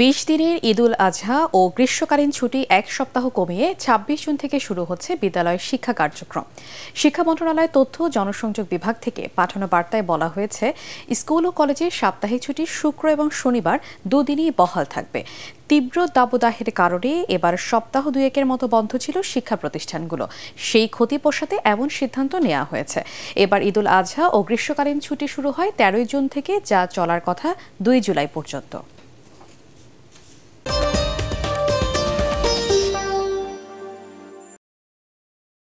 বিশ দিনের ঈদুল আজহা ও গ্রীষ্মকালীন ছুটি এক সপ্তাহ কমিয়ে ২৬ জুন থেকে শুরু হচ্ছে বিদ্যালয়ের শিক্ষা কার্যক্রম শিক্ষা মন্ত্রণালয় তথ্য জনসংযোগ বিভাগ থেকে পাঠানো বার্তায় বলা হয়েছে স্কুল ও কলেজের সাপ্তাহিক ছুটি শুক্র এবং শনিবার দুদিনই বহাল থাকবে তীব্র দাবদাহের কারণে এবার সপ্তাহ দুয়েকের মতো বন্ধ ছিল শিক্ষা প্রতিষ্ঠানগুলো সেই ক্ষতি পোষাতে এমন সিদ্ধান্ত নেওয়া হয়েছে এবার ঈদুল আজহা ও গ্রীষ্মকালীন ছুটি শুরু হয় তেরোই জুন থেকে যা চলার কথা দুই জুলাই পর্যন্ত